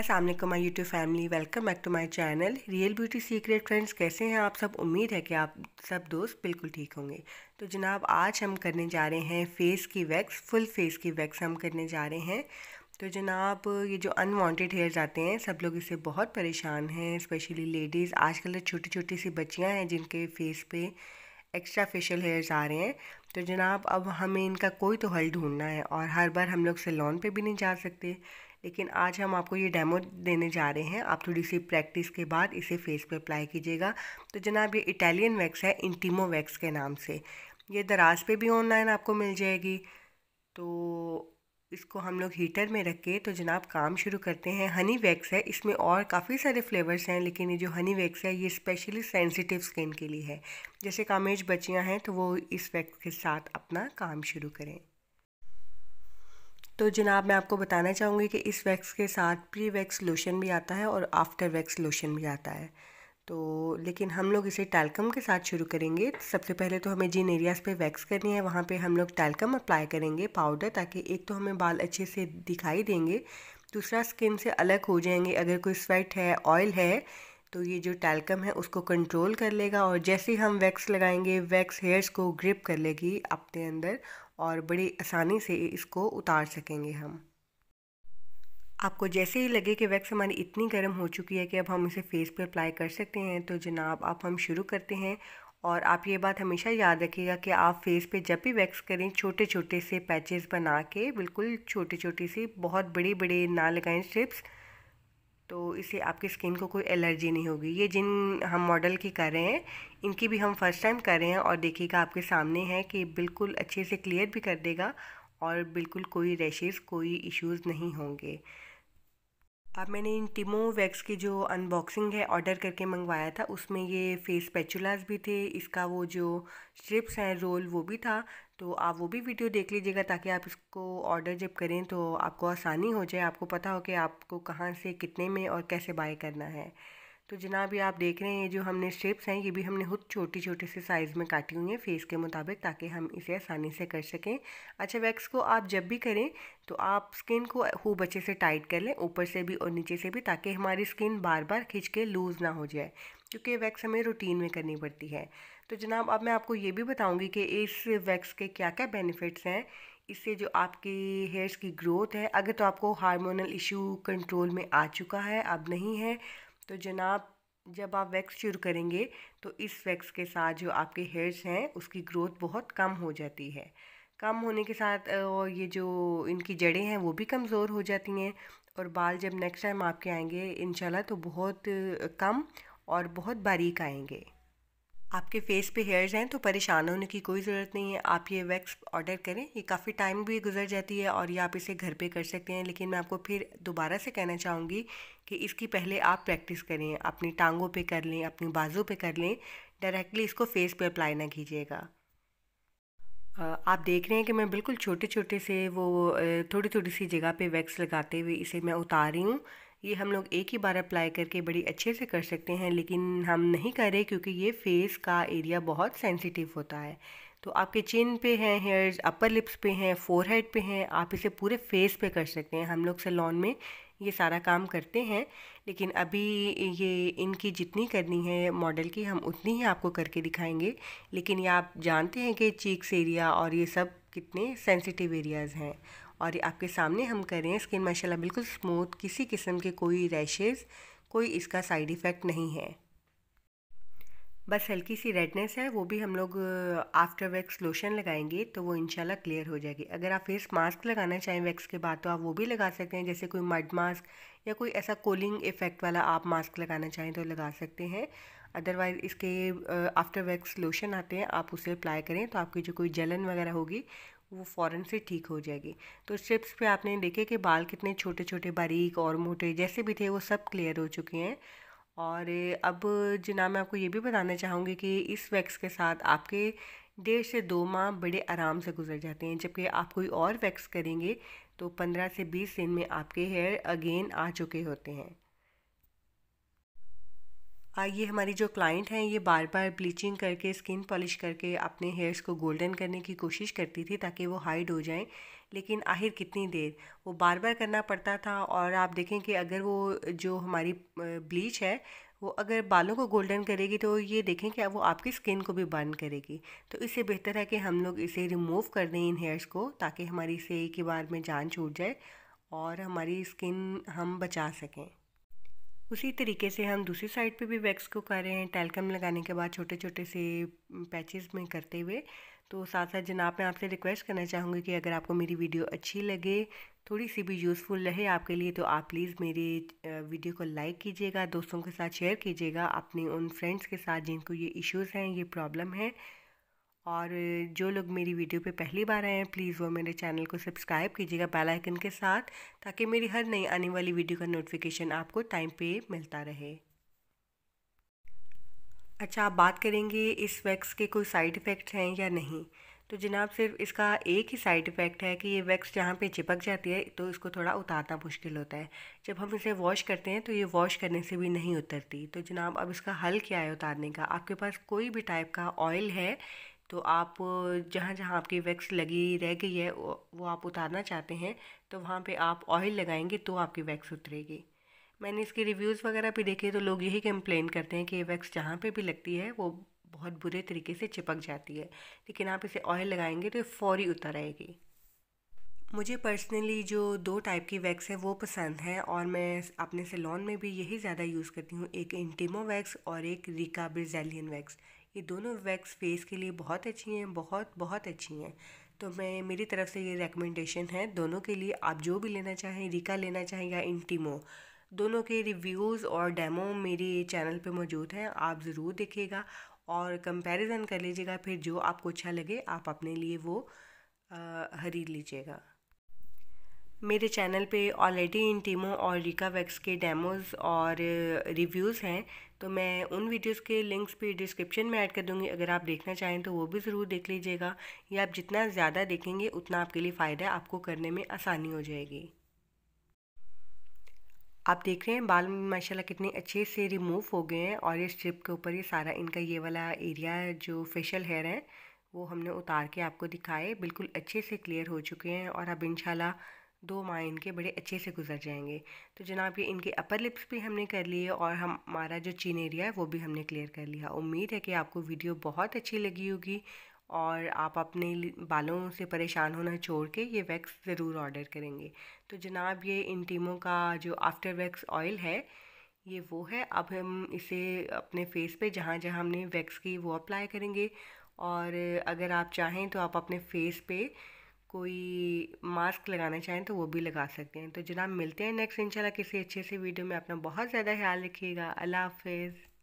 Aslam my YouTube family welcome back to my channel real beauty secret friends कैसे हैं आप सब उम्मीद है कि आप सब दोस्त बिल्कुल ठीक होंगे तो जनाब आज हम करने जा रहे हैं फेस की वैक्स फुल फेस की वैक्स हम करने जा रहे हैं तो जनाब ये जो अनवांटेड हेयर्स आते हैं सब लोग इससे बहुत परेशान हैं स्पेशली लेडीज़ आजकल तो छोटी छोटी सी बच्चियाँ हैं जिनके फेस पे एक्स्ट्रा फेशियल हेयर्स आ रहे हैं तो जनाब अब हमें इनका कोई तो हल ढूंढना है और हर बार हम लोग सेलोन पे भी नहीं जा सकते लेकिन आज हम आपको ये डेमो देने जा रहे हैं आप थोड़ी सी प्रैक्टिस के बाद इसे फेस पर अप्लाई कीजिएगा तो जनाब ये इटालियन वैक्स है इंटीमो वैक्स के नाम से ये दराज पे भी ऑनलाइन आपको मिल जाएगी तो इसको हम लोग हीटर में रख के तो जनाब काम शुरू करते हैं हनी वैक्स है इसमें और काफ़ी सारे फ्लेवर्स हैं लेकिन ये जो हनी वैक्स है ये स्पेशली सेंसिटिव स्किन के लिए है जैसे कामेज बच्चियाँ हैं तो वो इस वैक्स के साथ अपना काम शुरू करें तो जनाब मैं आपको बताना चाहूँगी कि इस वैक्स के साथ प्री वैक्स लोशन भी आता है और आफ्टर वैक्स लोशन भी आता है तो लेकिन हम लोग इसे टैलकम के साथ शुरू करेंगे सबसे पहले तो हमें जिन एरियाज़ पे वैक्स करनी है वहाँ पे हम लोग टैलकम अप्लाई करेंगे पाउडर ताकि एक तो हमें बाल अच्छे से दिखाई देंगे दूसरा स्किन से अलग हो जाएंगे अगर कोई स्वेट है ऑयल है तो ये जो टैलकम है उसको कंट्रोल कर लेगा और जैसे ही हम वैक्स लगाएंगे वैक्स हेयर्स को ग्रिप कर लेगी अपने अंदर और बड़ी आसानी से इसको उतार सकेंगे हम आपको जैसे ही लगे कि वैक्स हमारी इतनी गर्म हो चुकी है कि अब हम इसे फेस पे अप्लाई कर सकते हैं तो जनाब आप हम शुरू करते हैं और आप ये बात हमेशा याद रखिएगा कि आप फेस पे जब भी वैक्स करें छोटे छोटे से पैचेस बना के बिल्कुल छोटी छोटी सी बहुत बड़े बड़े ना लगाएं स्ट्रिप्स इसे आपकी स्किन को कोई एलर्जी नहीं होगी ये जिन हम मॉडल की कर रहे हैं इनकी भी हम फर्स्ट टाइम कर रहे हैं और देखिएगा आपके सामने है कि बिल्कुल अच्छे से क्लियर भी कर देगा और बिल्कुल कोई रैशेज़ कोई इश्यूज़ नहीं होंगे अब मैंने इन टिमो वैक्स की जो अनबॉक्सिंग है ऑर्डर करके मंगवाया था उसमें ये फेस पैचुलाज भी थे इसका वो जो स्ट्रिप्स हैं रोल वो भी था तो आप वो भी वीडियो देख लीजिएगा ताकि आप इसको ऑर्डर जब करें तो आपको आसानी हो जाए आपको पता हो कि आपको कहाँ से कितने में और कैसे बाय करना है तो जनाब ये आप देख रहे हैं ये जो हमने स्ट्रिप्स हैं ये भी हमने खुद छोटी छोटे से साइज़ में काटी हुई हैं फेस के मुताबिक ताकि हम इसे आसानी से कर सकें अच्छा वैक्स को आप जब भी करें तो आप स्किन को खूब अच्छे से टाइट कर लें ऊपर से भी और नीचे से भी ताकि हमारी स्किन बार बार खींच के लूज़ ना हो जाए क्योंकि वैक्स हमें रूटीन में करनी पड़ती है तो जनाब अब मैं आपको ये भी बताऊँगी कि इस वैक्स के क्या क्या बेनिफिट्स हैं इससे जो आपके हेयर्स की ग्रोथ है अगर तो आपको हार्मोनल इशू कंट्रोल में आ चुका है अब नहीं है तो जनाब जब आप वैक्स शुरू करेंगे तो इस वैक्स के साथ जो आपके हेयर्स हैं उसकी ग्रोथ बहुत कम हो जाती है कम होने के साथ और ये जो इनकी जड़ें हैं वो भी कमज़ोर हो जाती हैं और बाल जब नेक्स्ट टाइम आपके आएंगे इन तो बहुत कम और बहुत बारीक आएंगे आपके फेस पे हेयर्स हैं तो परेशान होने की कोई ज़रूरत नहीं है आप ये वैक्स ऑर्डर करें ये काफ़ी टाइम भी गुजर जाती है और ये आप इसे घर पे कर सकते हैं लेकिन मैं आपको फिर दोबारा से कहना चाहूँगी कि इसकी पहले आप प्रैक्टिस करें अपनी टांगों पे कर लें अपनी बाजू पे कर लें डायरेक्टली इसको फेस पे अप्लाई ना कीजिएगा आप देख रहे हैं कि मैं बिल्कुल छोटे छोटे से वो थोड़ी थोड़ी सी जगह पे वैक्स लगाते हुए इसे मैं उतार रही हूँ ये हम लोग एक ही बार अप्लाई करके बड़ी अच्छे से कर सकते हैं लेकिन हम नहीं करें क्योंकि ये फेस का एरिया बहुत सेंसिटिव होता है तो आपके चिन पे हैं हेयर्स अपर लिप्स पे हैं फोरहेड पे हैं आप इसे पूरे फेस पे कर सकते हैं हम लोग सैलॉन में ये सारा काम करते हैं लेकिन अभी ये इनकी जितनी करनी है मॉडल की हम उतनी ही आपको करके दिखाएंगे लेकिन ये आप जानते हैं कि चीक्स एरिया और ये सब कितने सेंसिटिव एरियाज़ हैं और आपके सामने हम कर रहे हैं स्किन माशाल्लाह बिल्कुल स्मूथ किसी किस्म के कोई रैशेज़ कोई इसका साइड इफ़ेक्ट नहीं है बस हल्की सी रेडनेस है वो भी हम लोग आफ्टर वैक्स लोशन लगाएंगे तो वो इंशाल्लाह क्लियर हो जाएगी अगर आप फेस मास्क लगाना चाहें वैक्स के बाद तो आप वो भी लगा सकते हैं जैसे कोई मड मास्क या कोई ऐसा कोलिंग इफ़ेक्ट वाला आप मास्क लगाना चाहें तो लगा सकते हैं अदरवाइज़ इसके आफ्टर वैक्स लोशन आते हैं आप उसे अप्लाई करें तो आपकी जो कोई जलन वगैरह होगी वो फ़ौरन से ठीक हो जाएगी तो स्ट्रिप्स पे आपने देखे कि बाल कितने छोटे छोटे बारीक और मोटे जैसे भी थे वो सब क्लियर हो चुके हैं और अब जना मैं आपको ये भी बताना चाहूँगी कि इस वैक्स के साथ आपके डेढ़ से दो माह बड़े आराम से गुजर जाते हैं जबकि आप कोई और वैक्स करेंगे तो पंद्रह से बीस दिन में आपके हेयर अगेन आ चुके होते हैं ये हमारी जो क्लाइंट हैं ये बार बार ब्लीचिंग करके स्किन पॉलिश करके अपने हेयर्स को गोल्डन करने की कोशिश करती थी ताकि वो हाइड हो जाएं लेकिन आखिर कितनी देर वो बार बार करना पड़ता था और आप देखें कि अगर वो जो हमारी ब्लीच है वो अगर बालों को गोल्डन करेगी तो ये देखें कि वो आपकी स्किन को भी बर्न करेगी तो इससे बेहतर है कि हम लोग इसे रिमूव कर दें इन हेयर्स को ताकि हमारी से एक ही बार में जान छूट जाए और हमारी स्किन हम बचा सकें उसी तरीके से हम दूसरी साइड पे भी वैक्स को कर रहे हैं टैलकम लगाने के बाद छोटे छोटे से पैचेस में करते हुए तो साथ साथ जनाब मैं आपसे रिक्वेस्ट करना चाहूँगी कि अगर आपको मेरी वीडियो अच्छी लगे थोड़ी सी भी यूज़फुल रहे आपके लिए तो आप प्लीज़ मेरे वीडियो को लाइक कीजिएगा दोस्तों के साथ शेयर कीजिएगा अपने उन फ्रेंड्स के साथ जिनको ये इश्यूज़ हैं ये प्रॉब्लम है और जो लोग मेरी वीडियो पे पहली बार आए हैं प्लीज़ वो मेरे चैनल को सब्सक्राइब कीजिएगा बेल आइकन के साथ ताकि मेरी हर नई आने वाली वीडियो का नोटिफिकेशन आपको टाइम पे मिलता रहे अच्छा आप बात करेंगे इस वैक्स के कोई साइड इफ़ेक्ट हैं या नहीं तो जनाब सिर्फ इसका एक ही साइड इफ़ेक्ट है कि ये वैक्स जहाँ पे चिपक जाती है तो इसको थोड़ा उतारना मुश्किल होता है जब हम इसे वॉश करते हैं तो ये वॉश करने से भी नहीं उतरती तो जनाब अब इसका हल क्या है उतारने का आपके पास कोई भी टाइप का ऑयल है तो आप जहाँ जहाँ आपकी वैक्स लगी रह गई है वो आप उतारना चाहते हैं तो वहाँ पे आप ऑयल लगाएंगे तो आपकी वैक्स उतरेगी मैंने इसके रिव्यूज़ वगैरह भी देखे तो लोग यही कंप्लेन करते हैं कि ये वैक्स जहाँ पे भी लगती है वो बहुत बुरे तरीके से चिपक जाती है लेकिन आप इसे ऑयल लगाएंगे तो ये फौरी उतर आएगी मुझे पर्सनली जो दो टाइप की वैक्स है वो पसंद है और मैं अपने सेलोन में भी यही ज़्यादा यूज़ करती हूँ एक इंटीमो वैक्स और एक रिका ब्रिजेलियन वैक्स ये दोनों वैक्स फेस के लिए बहुत अच्छी हैं बहुत बहुत अच्छी हैं तो मैं मेरी तरफ से ये रिकमेंडेशन है दोनों के लिए आप जो भी लेना चाहें रिका लेना चाहें या इंटीमो दोनों के रिव्यूज़ और डेमो मेरे चैनल पे मौजूद हैं आप ज़रूर देखिएगा और कंपैरिजन कर लीजिएगा फिर जो आपको अच्छा लगे आप अपने लिए वो खरीद लीजिएगा मेरे चैनल पे ऑलरेडी इन टीमों और रिका वैक्स के डेमोज़ और रिव्यूज़ uh, हैं तो मैं उन वीडियोस के लिंक्स भी डिस्क्रिप्शन में ऐड कर दूंगी अगर आप देखना चाहें तो वो भी ज़रूर देख लीजिएगा या आप जितना ज़्यादा देखेंगे उतना आपके लिए फ़ायदा आपको करने में आसानी हो जाएगी आप देख रहे हैं बाल माशाल्लाह कितने अच्छे से रिमूव हो गए हैं और इस ट्रिप के ऊपर ये सारा इनका ये वाला एरिया जो फेशियल हेयर है वो हमने उतार के आपको दिखाए बिल्कुल अच्छे से क्लियर हो चुके हैं और अब इनशाला दो माइन के बड़े अच्छे से गुजर जाएंगे तो जनाब ये इनके अपर लिप्स भी हमने कर लिए और हमारा जो चिन एरिया है वो भी हमने क्लियर कर लिया उम्मीद है कि आपको वीडियो बहुत अच्छी लगी होगी और आप अपने बालों से परेशान होना छोड़ के ये वैक्स ज़रूर ऑर्डर करेंगे तो जनाब ये इन टीमों का जो आफ्टर वैक्स ऑयल है ये वो है अब हम इसे अपने फेस पे जहाँ जहाँ हमने वैक्स की वो अप्लाई करेंगे और अगर आप चाहें तो आप अपने फेस पे कोई मास्क लगाना चाहें तो वो भी लगा सकते हैं तो जनाब मिलते हैं नेक्स्ट इंशाल्लाह किसी अच्छे से वीडियो में अपना बहुत ज़्यादा ख्याल रखिएगा अल्लाह हाफिज़